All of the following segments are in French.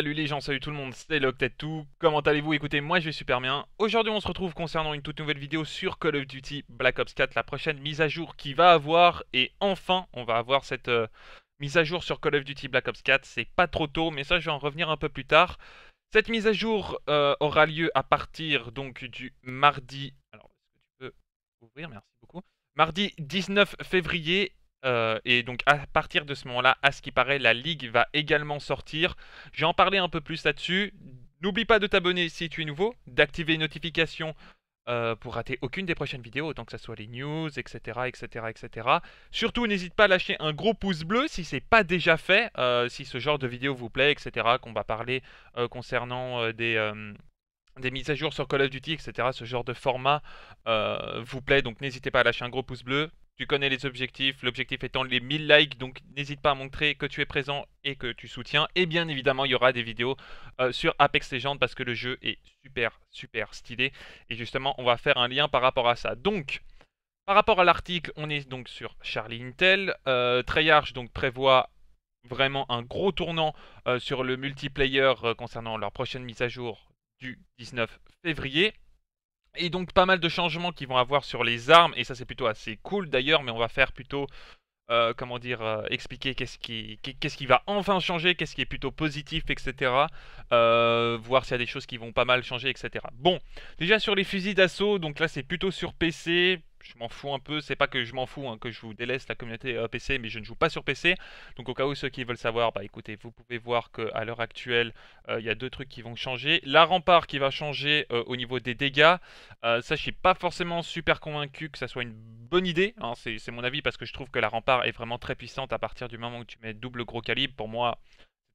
Salut les gens, salut tout le monde, c'est Loctet tout. Comment allez-vous Écoutez, moi je vais super bien. Aujourd'hui, on se retrouve concernant une toute nouvelle vidéo sur Call of Duty Black Ops 4, la prochaine mise à jour qui va avoir et enfin, on va avoir cette euh, mise à jour sur Call of Duty Black Ops 4. C'est pas trop tôt, mais ça je vais en revenir un peu plus tard. Cette mise à jour euh, aura lieu à partir donc du mardi. Alors, est-ce que tu peux ouvrir Merci beaucoup. Mardi 19 février euh, et donc à partir de ce moment-là, à ce qui paraît, la ligue va également sortir. J'ai en parlé un peu plus là-dessus. N'oublie pas de t'abonner si tu es nouveau, d'activer les notifications euh, pour rater aucune des prochaines vidéos, autant que ce soit les news, etc. etc., etc. Surtout, n'hésite pas à lâcher un gros pouce bleu si c'est pas déjà fait, euh, si ce genre de vidéo vous plaît, etc. Qu'on va parler concernant des des mises à jour sur Call of Duty, etc. Ce genre de format vous plaît, donc n'hésitez pas à lâcher un gros pouce bleu. Tu connais les objectifs, l'objectif étant les 1000 likes, donc n'hésite pas à montrer que tu es présent et que tu soutiens. Et bien évidemment, il y aura des vidéos euh, sur Apex Legends parce que le jeu est super, super stylé. Et justement, on va faire un lien par rapport à ça. Donc, par rapport à l'article, on est donc sur Charlie Intel. Euh, Treyarch donc prévoit vraiment un gros tournant euh, sur le multiplayer concernant leur prochaine mise à jour du 19 février. Et donc pas mal de changements qu'ils vont avoir sur les armes, et ça c'est plutôt assez cool d'ailleurs, mais on va faire plutôt, euh, comment dire, euh, expliquer qu'est-ce qui, qu'est-ce qui va enfin changer, qu'est-ce qui est plutôt positif, etc. Euh, voir s'il y a des choses qui vont pas mal changer, etc. Bon, déjà sur les fusils d'assaut, donc là c'est plutôt sur PC, je m'en fous un peu, c'est pas que je m'en fous, hein, que je vous délaisse la communauté euh, PC, mais je ne joue pas sur PC. Donc au cas où ceux qui veulent savoir, bah écoutez, vous pouvez voir qu'à l'heure actuelle, euh, il y a deux trucs qui vont changer. La rempart qui va changer euh, au niveau des dégâts, ça je suis pas forcément super convaincu que ça soit une bonne idée, hein. c'est mon avis parce que je trouve que la rempart est vraiment très puissante à partir du moment où tu mets double gros calibre. Pour moi,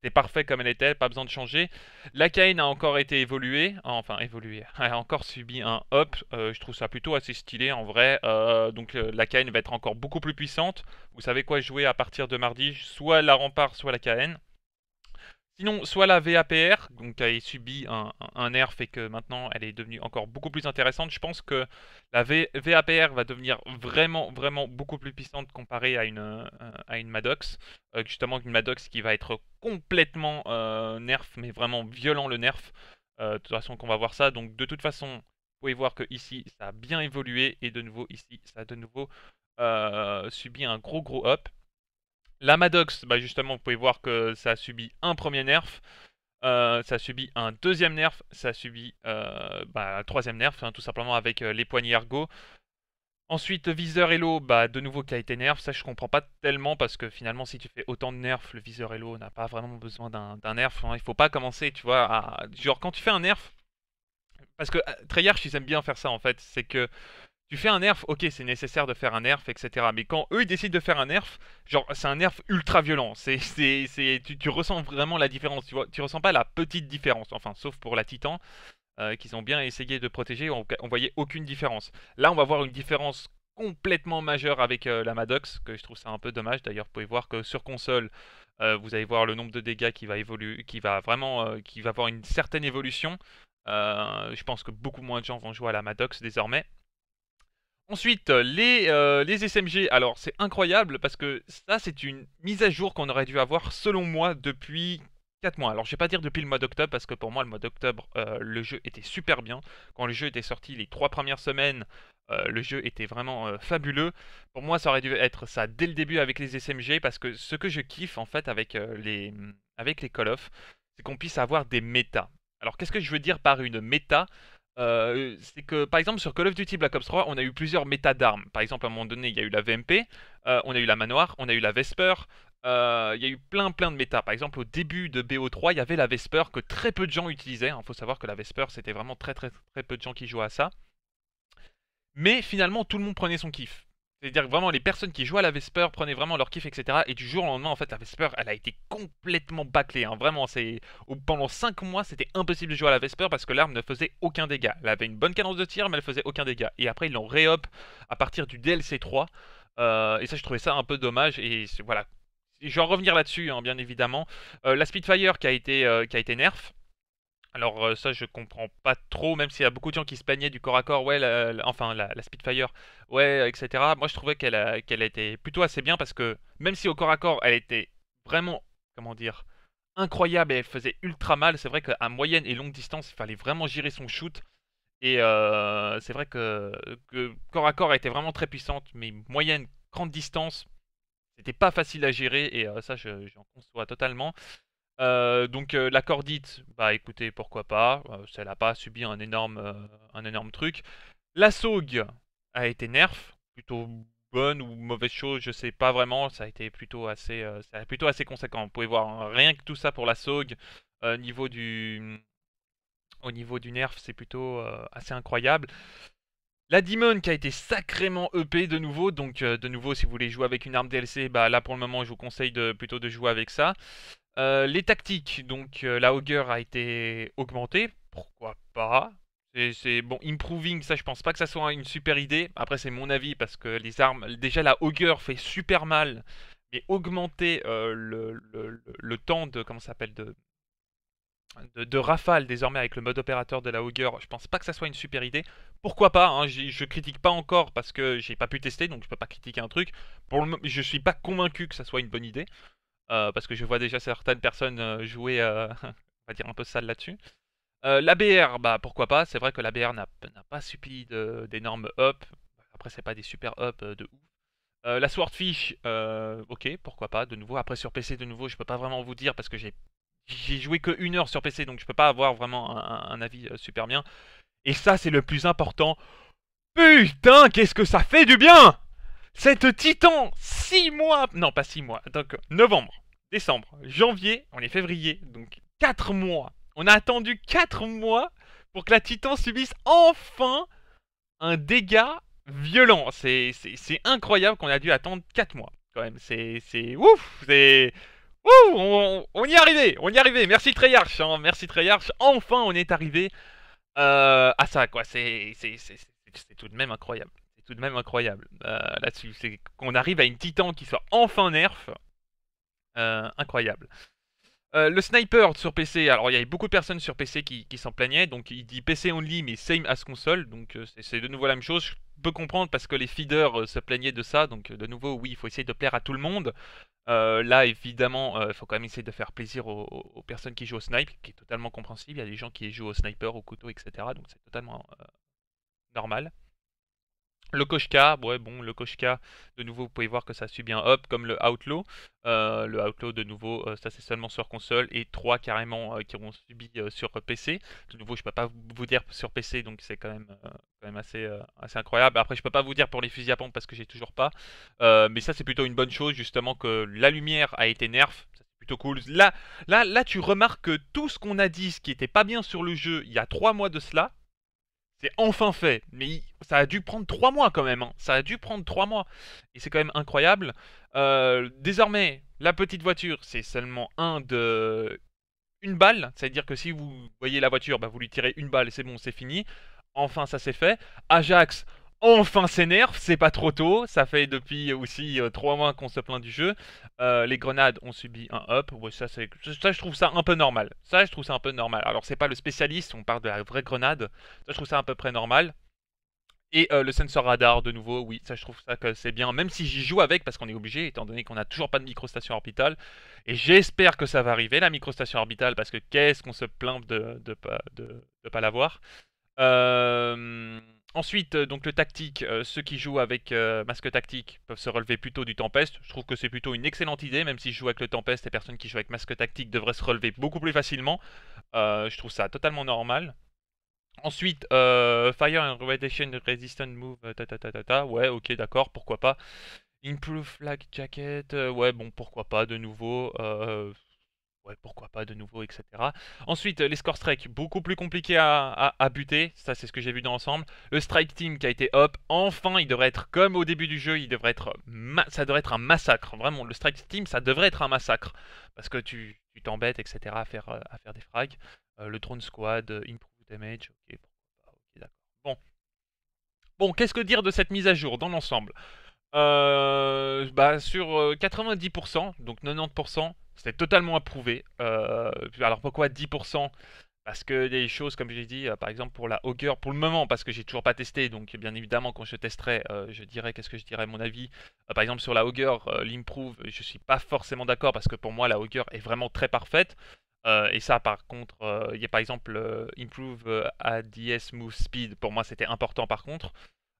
c'est parfait comme elle était, pas besoin de changer. La Kane a encore été évoluée, enfin évoluée, elle a encore subi un hop, euh, je trouve ça plutôt assez stylé en vrai. Euh, donc euh, la Kane va être encore beaucoup plus puissante. Vous savez quoi jouer à partir de mardi, soit la rempart, soit la Kane. Sinon, soit la VAPR, donc a subi un, nerf et que maintenant elle est devenue encore beaucoup plus intéressante. Je pense que la VAPR va devenir vraiment, vraiment beaucoup plus puissante comparée à une, euh, à une Maddox. Euh, justement, une Maddox qui va être complètement euh, nerf, mais vraiment violent le nerf. de toute façon, qu'on va voir ça. Donc, de toute façon, vous pouvez voir que ici ça a bien évolué et de nouveau ici ça a de nouveau subi un gros, gros up. La bah justement, vous pouvez voir que ça a subi un premier nerf. Euh, ça ça subi un deuxième nerf, ça a subi euh, bah, un troisième nerf, hein, tout simplement avec euh, les poignées ergo. Ensuite, viseur Hello, bah, de nouveau qui a été nerf. Ça, je comprends pas tellement parce que finalement, si tu fais autant de nerfs, le viseur Hello n'a pas vraiment besoin d'un nerf. Il hein, Il faut pas commencer, tu vois, à... genre quand tu fais un nerf, parce que Treyarch, ils aiment bien faire ça en fait, c'est que tu fais un nerf, ok, c'est nécessaire de faire un nerf, etc. Mais quand eux, ils décident de faire un nerf, genre, c'est un nerf ultra violent. C'est, c'est, c'est, tu, ressens vraiment la différence, tu vois. Tu ressens pas la petite différence, enfin, sauf pour la Titan, euh, qu'ils ont bien essayé de protéger, on, voyait aucune différence. Là, on va voir une différence complètement majeure avec euh, la Maddox, que je trouve ça un peu dommage. D'ailleurs, vous pouvez voir que sur console, euh, vous allez voir le nombre de dégâts qui va évoluer, qui va vraiment, qui va avoir une certaine évolution. je pense que beaucoup moins de gens vont jouer à la Maddox désormais. Ensuite, euh, les, euh, les SMG, alors c'est incroyable parce que ça c'est une mise à jour qu'on aurait dû avoir selon moi depuis 4 mois. Alors je vais pas dire depuis le mois d'octobre parce que pour moi le mois d'octobre euh, le jeu était super bien. Quand le jeu était sorti les 3 premières semaines, le jeu était vraiment fabuleux. Pour moi, ça aurait dû être ça dès le début avec les SMG, parce que ce que je kiffe en fait avec, les, avec les Call of, c'est qu'on puisse avoir des méta. Alors, qu'est-ce que je veux dire par une méta euh, c'est que par exemple sur Call of Duty Black Ops 3, on a eu plusieurs méta d'armes. Par exemple, à un moment donné, il y a eu la VMP, euh, on a eu la manoir, on a eu la Vesper. Euh, il y a eu plein plein de méta. Par exemple, au début de BO3, il y avait la Vesper que très peu de gens utilisaient. Il hein. faut savoir que la Vesper, c'était vraiment très très très peu de gens qui jouaient à ça. Mais finalement, tout le monde prenait son kiff. C'est-à-dire que vraiment, les personnes qui jouaient à la Vesper prenaient vraiment leur kiff, etc. Et du jour au lendemain, en fait, la Vesper, elle a été complètement bâclée. Hein. Vraiment, c'est pendant 5 mois, c'était impossible de jouer à la Vesper parce que l'arme ne faisait aucun dégât. Elle avait une bonne cadence de tir, mais elle faisait aucun dégât. Et après, ils l'ont réhop à partir du DLC 3. Euh, et ça, je trouvais ça un peu dommage. Et voilà. Je vais en revenir là-dessus, hein, bien évidemment. Euh, la Spitfire qui a été, euh, qui a été nerf. Alors euh, ça, je comprends pas trop, même s'il y a beaucoup de gens qui se plaignaient du corps à corps, ouais, enfin la, Spitfire, ouais, etc. Moi, je trouvais qu'elle était plutôt assez bien parce que même si au corps à corps, elle était vraiment, comment dire, incroyable et elle faisait ultra mal. C'est vrai qu'à moyenne et longue distance, il fallait vraiment gérer son shoot. Et euh, c'est vrai que, corps à corps, elle était vraiment très puissante, mais moyenne, grande distance, c'était pas facile à gérer et euh, ça, j'en conçois totalement. Euh, donc euh, la cordite, bah écoutez, pourquoi pas, elle euh, n'a pas subi un énorme, un énorme truc. La saugue a été nerf, plutôt bonne ou mauvaise chose, je sais pas vraiment, ça a été plutôt assez, plutôt assez conséquent. Vous pouvez voir hein, rien que tout ça pour la saugue, niveau du, au niveau du nerf, c'est plutôt assez incroyable. La Demon qui a été sacrément EP de nouveau, donc de nouveau si vous voulez jouer avec une arme DLC, bah là pour le moment je vous conseille de, plutôt de jouer avec ça. Euh, les tactiques, donc euh, la hauteur a été augmentée, pourquoi pas c'est bon, improving, ça je pense pas que ça soit une super idée. Après, c'est mon avis parce que les armes, déjà la augure fait super mal, mais augmenter euh, le, temps de comment s'appelle de, de, rafale désormais avec le mode opérateur de la augure je pense pas que ça soit une super idée. Pourquoi pas hein, Je critique pas encore parce que j'ai pas pu tester donc je peux pas critiquer un truc. Pour je suis pas convaincu que ça soit une bonne idée. Euh, parce que je vois déjà certaines personnes euh, jouer, euh, on va dire, un peu sale là-dessus. La BR bah pourquoi pas, c'est vrai que la BR n'a pas subi d'énormes up. Après, c'est pas des super up de ouf. la Swordfish, ok, pourquoi pas, de nouveau. Après, sur PC, de nouveau, je peux pas vraiment vous dire parce que j'ai joué que une heure sur PC, donc je peux pas avoir vraiment un, avis super bien. Et ça, c'est le plus important. Putain, qu'est-ce que ça fait du bien cette Titan, 6 mois, non pas 6 mois, donc novembre, décembre, janvier, on est février, donc 4 mois. On a attendu 4 mois pour que la Titan subisse enfin un dégât violent. C'est incroyable qu'on a dû attendre 4 mois, quand même. C'est ouf, c'est... Ouh, on, y est arrivé, on y est arrivé. Merci Treyarch, hein, merci Treyarch. Enfin, on est arrivé euh, à ça, quoi. C'est tout de même incroyable tout de même incroyable euh, là-dessus. C'est qu'on arrive à une titan qui soit enfin nerf. Euh, incroyable. Euh, le sniper sur PC, alors il y avait beaucoup de personnes sur PC qui, s'en plaignaient, donc il dit PC only mais same as console, donc c'est de nouveau la même chose. Je peux comprendre parce que les feeders se plaignaient de ça, donc de nouveau, oui, il faut essayer de plaire à tout le monde. là, évidemment, il faut quand même essayer de faire plaisir aux, personnes qui jouent au sniper qui est totalement compréhensible. Il y a des gens qui jouent au sniper, au couteau, etc. Donc c'est totalement normal. Le Koshka, bon, le Koshka, de nouveau, vous pouvez voir que ça subit un up comme le Outlaw. Euh, le Outlaw, de nouveau, euh, ça c'est seulement sur console et trois carrément euh, qui ont subi sur PC. De nouveau, je peux pas vous dire sur PC, donc c'est quand même, assez, incroyable. Après, je peux pas vous dire pour les fusils à pompe parce que j'ai toujours pas. mais ça, c'est plutôt une bonne chose, justement, que la lumière a été nerf. c'est Plutôt cool. Là, là, là, tu remarques que tout ce qu'on a dit, ce qui était pas bien sur le jeu il y a 3 mois de cela, c'est enfin fait. Mais ça a dû prendre 3 mois quand même. Hein. Ça a dû prendre 3 mois. Et c'est quand même incroyable. Euh, désormais, la petite voiture, c'est seulement un de... Une balle, c'est-à-dire que si vous voyez la voiture, bah, vous lui tirez une balle et c'est bon, c'est fini. Enfin, ça c'est fait. Ajax, enfin nerf, c'est pas trop tôt, ça fait depuis aussi euh, trois 3 mois qu'on se plaint du jeu. Euh, les grenades ont subi un up, ça, ça, je trouve ça un peu normal. Ça je trouve ça un peu normal. Alors c'est pas le spécialiste, on parle de la vraie grenade, ça je trouve ça à peu près normal. Et euh, le sensor radar de nouveau, oui, ça je trouve ça que c'est bien, même si j'y joue avec parce qu'on est obligé, étant donné qu'on n'a toujours pas de microstation orbitale. Et j'espère que ça va arriver, la microstation orbitale, parce que qu'est-ce qu'on se plaint de ne de, pas l'avoir. Euh, Ensuite, euh, donc le tactique, euh, ceux qui jouent avec euh, masque tactique peuvent se relever plutôt du Tempest. Je trouve que c'est plutôt une excellente idée, même si je joue avec le Tempest, les personnes qui jouent avec masque tactique devraient se relever beaucoup plus facilement. je trouve ça totalement normal. Ensuite, Fire and Radiation Resistant Move, ta ta ta ouais, ok, d'accord, pourquoi pas. Improve Flag Jacket, ouais, bon, pourquoi pas, de nouveau ouais, pourquoi pas de nouveau, etc. Ensuite, euh, les score strike, beaucoup plus compliqué à, buter, ça c'est ce que j'ai vu dans l'ensemble. Le strike team qui a été hop, enfin il devrait être comme au début du jeu, il devrait être euh, ça devrait être un massacre, vraiment, le strike team ça devrait être un massacre, parce que tu t'embêtes, etc. à faire, euh, à faire des frags. le drone squad, improve damage, Bon. Bon, qu'est-ce que dire de cette mise à jour dans l'ensemble bah, sur 90%, donc 90%, c'était totalement approuvé. Euh, alors pourquoi 10% Parce que des choses, comme je l'ai dit, euh, par exemple pour la Augur, pour le moment, parce que j'ai toujours pas testé, donc bien évidemment quand je testerai, euh, je dirais, qu'est-ce que je dirais mon avis. par exemple sur la Augur, l'improve, je suis pas forcément d'accord parce que pour moi la Augur est vraiment très parfaite. et ça par contre, il y a par exemple improve à ADS move speed, pour moi c'était important par contre.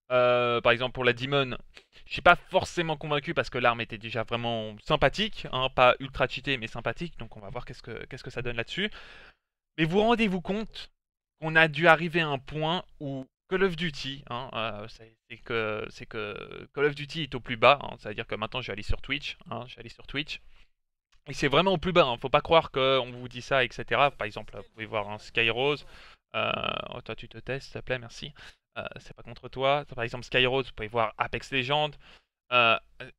par exemple pour la Demon, je suis pas forcément convaincu parce que l'arme était déjà vraiment sympathique, hein, pas ultra cheatée mais sympathique, donc on va voir qu'est-ce que ça donne là-dessus. Mais vous rendez-vous compte qu'on a dû arriver à un point où Call of Duty, hein, euh, c'est que, Call of Duty est au plus bas, hein, c'est-à-dire que maintenant je vais aller sur Twitch, je sur Twitch. Et c'est vraiment au plus bas, faut pas croire qu'on vous dit ça, etc. Par exemple, vous pouvez voir un Skyrose, euh, oh, toi, tu te testes, s'il te plaît, merci. Euh, c'est pas contre toi. Par exemple, Skyros, vous pouvez voir Apex Legends. Euh, euh,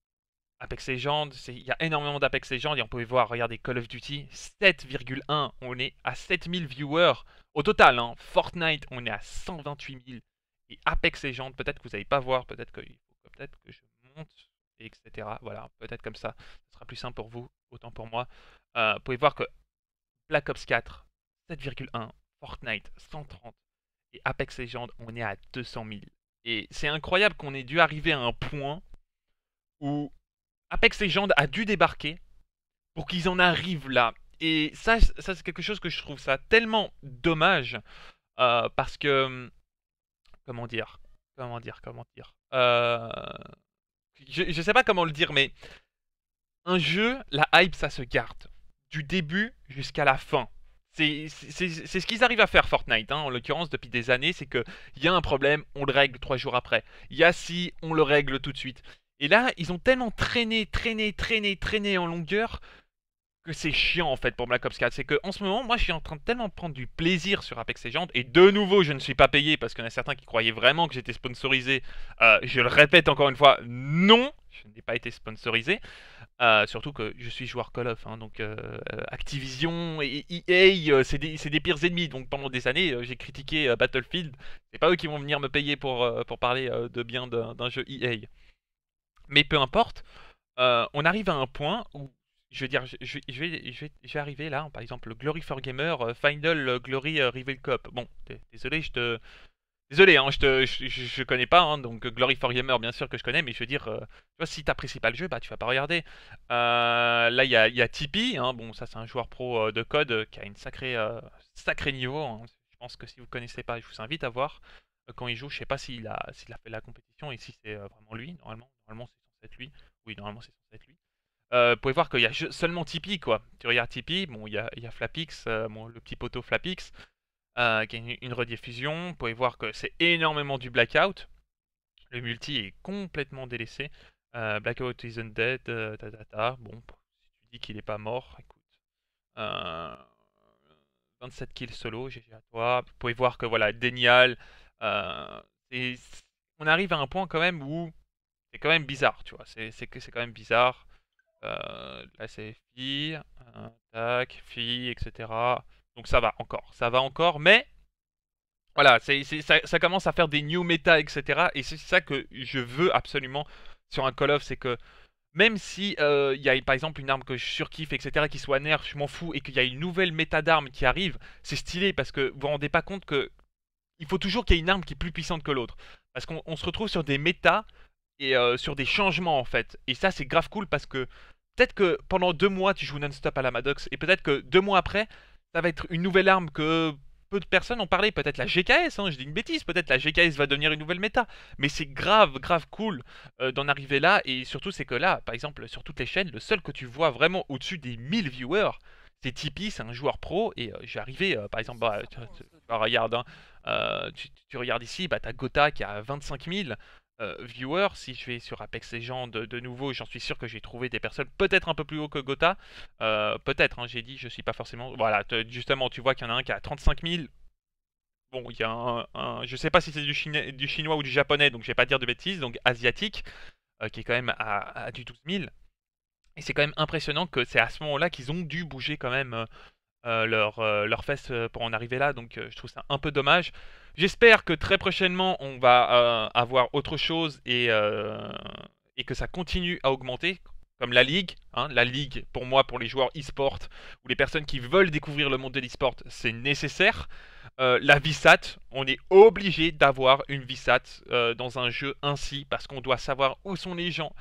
Apex Legends, il y a énormément d'Apex Legends et on pouvait voir, regardez Call of Duty, 7,1, on est à 7000 viewers au total. Hein. Fortnite, on est à 128 000 et Apex Legends, peut-être que vous n'allez pas voir, peut-être que, peut que je monte, etc. Voilà, peut-être comme ça, ce sera plus simple pour vous, autant pour moi. vous pouvez voir que Black Ops 4, 7,1, Fortnite, 130, et Apex Legends, on est à 200 000. Et c'est incroyable qu'on ait dû arriver à un point où Apex Legends a dû débarquer pour qu'ils en arrivent là. Et ça, c'est quelque chose que je trouve ça tellement dommage euh, parce que comment dire, comment dire, comment dire. Euh, je, ne sais pas comment le dire, mais un jeu, la hype, ça se garde du début jusqu'à la fin. C'est ce qu'ils arrivent à faire Fortnite, hein, en l'occurrence depuis des années, c'est qu'il y a un problème, on le règle trois jours après. Il y a si, on le règle tout de suite. Et là, ils ont tellement traîné, traîné, traîné, traîné en longueur que c'est chiant en fait pour Black Ops 4. C'est qu'en ce moment, moi je suis en train de tellement prendre du plaisir sur Apex Legends et de nouveau je ne suis pas payé parce qu'il y en a certains qui croyaient vraiment que j'étais sponsorisé. Euh, je le répète encore une fois, non, je n'ai pas été sponsorisé. Euh, surtout que je suis joueur Call of, hein, donc euh, Activision et EA, euh, c'est des, pires ennemis. Donc pendant des années, j'ai critiqué Battlefield. C'est pas eux qui vont venir me payer pour, pour parler de bien d'un jeu EA. Mais peu importe, on arrive à un point où, je veux dire, je, vais, je vais, arriver là, par exemple, Glory for Gamer, Final Glory Rival Cup. Bon, désolé, je te, Désolé, hein, je, te, je, connais pas, hein, donc Glory for Gamer, bien sûr que je connais, mais je veux dire, euh, tu vois, si t'apprécies pas le jeu, bah tu vas pas regarder. Euh, là, il y a, y Tipeee, hein, bon, ça c'est un joueur pro euh, de code qui a une sacrée, sacré niveau. Je pense que si vous connaissez pas, je vous invite à voir. quand il joue, je sais pas s'il a, s'il a fait la compétition et si c'est vraiment lui, normalement. Normalement, c'est censé être lui. Oui, normalement, c'est censé être lui. vous pouvez voir qu'il y a seulement Tipeee, quoi. Tu regardes Tipeee, bon, il y a, y a Flapix, le petit poteau Flapix une, rediffusion. Vous pouvez voir que c'est énormément du Blackout. Le multi est complètement délaissé. Euh, blackout is undead, euh, ta, Bon, si tu dis qu'il n'est pas mort, écoute. 27 euh, kills solo, GG à toi. Vous pouvez voir que voilà, Denial. on arrive à un point quand même où c'est quand même bizarre, tu vois. C'est quand même bizarre. là, c'est fille, tac, fille, etc. Donc ça va encore, ça va encore, mais voilà, ça, commence à faire des new meta, etc. Et c'est ça que je veux absolument sur un Call of, c'est que même si euh, il y a par exemple une arme que je surkiffe, etc., qui soit nerf, je m'en fous, et qu'il y a une nouvelle méta d'armes qui arrive, c'est stylé parce que vous vous rendez pas compte que il faut toujours qu'il y ait une arme qui est plus puissante que l'autre. Parce qu'on se retrouve sur des méta et euh, sur des changements en fait. Et ça c'est grave cool parce que peut-être que pendant deux mois tu joues non-stop à la Maddox, et peut-être que deux mois après ça va être une nouvelle arme que peu de personnes ont parlé. Peut-être la GKS, hein, je dis une bêtise, peut-être la GKS va devenir une nouvelle méta. Mais c'est grave, grave cool euh, d'en arriver là. Et surtout, c'est que là, par exemple, sur toutes les chaînes, le seul que tu vois vraiment au-dessus des 1000 viewers, c'est Tipeee, c'est un joueur pro. Et euh, j'ai arrivé, euh, par exemple, bah, tu, regarde, hein, tu, regardes ici, bah, t'as Gotha qui a 25 000. Euh, viewer, si je vais sur Apex Legends de, de nouveau, j'en suis sûr que j'ai trouvé des personnes peut-être un peu plus haut que Gotha. Euh, peut-être, hein, j'ai dit, je suis pas forcément. Voilà, justement, tu vois qu'il y en a un qui a 35 000. Bon, il y a un, Je sais pas si c'est du, chinois, du chinois ou du japonais, donc je vais pas dire de bêtises, donc asiatique, euh, qui est quand même à, du 12 000. Et c'est quand même impressionnant que c'est à ce moment-là qu'ils ont dû bouger quand même leurs leur fesses pour en arriver là, donc je trouve ça un peu dommage. J'espère que très prochainement, on va euh, avoir autre chose et, euh, et que ça continue à augmenter comme la Ligue. Hein. la Ligue, pour moi, pour les joueurs e-sport ou les personnes qui veulent découvrir le monde de l'e-sport, c'est nécessaire. Euh, la VSAT, on est obligé d'avoir une VSAT dans un jeu ainsi parce qu'on doit savoir où sont les gens,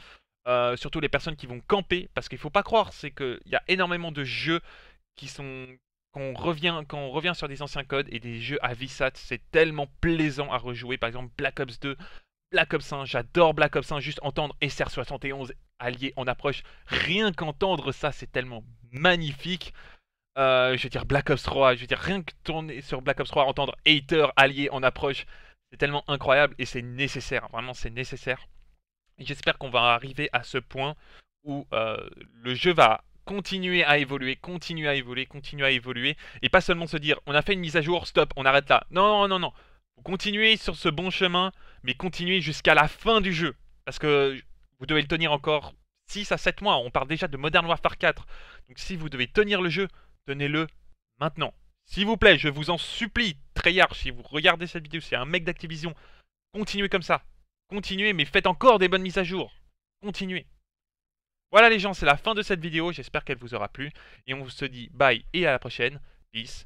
surtout les personnes qui vont camper. Parce qu'il ne faut pas croire, c'est qu'il y a énormément de jeux qui sont quand on revient, quand on revient sur des anciens codes et des jeux à Vsat, c'est tellement plaisant à rejouer. Par exemple, Black Ops 2, Black Ops 1, j'adore Black Ops 1, juste entendre SR71 allié en approche, rien qu'entendre ça, c'est tellement magnifique. Euh, je veux dire Black Ops 3, je veux dire rien que tourner sur Black Ops 3, entendre hater allié en approche, c'est tellement incroyable et c'est nécessaire, vraiment c'est nécessaire. J'espère qu'on va arriver à ce point où euh, le jeu va continuer à évoluer, continuez à évoluer, continuez à évoluer, et pas seulement se dire on a fait une mise à jour, stop, on arrête là. Non, non, non, non. Continuez sur ce bon chemin, mais continuez jusqu'à la fin du jeu. Parce que vous devez le tenir encore 6 à 7 mois. On parle déjà de Modern Warfare 4. Donc si vous devez tenir le jeu, tenez-le maintenant. S'il vous plaît, je vous en supplie, Treyarch, si vous regardez cette vidéo, c'est un mec d'Activision, continuez comme ça. Continuez, mais faites encore des bonnes mises à jour. Continuez. Voilà les gens, c'est la fin de cette vidéo, j'espère qu'elle vous aura plu. Et on se dit bye et à la prochaine. Peace.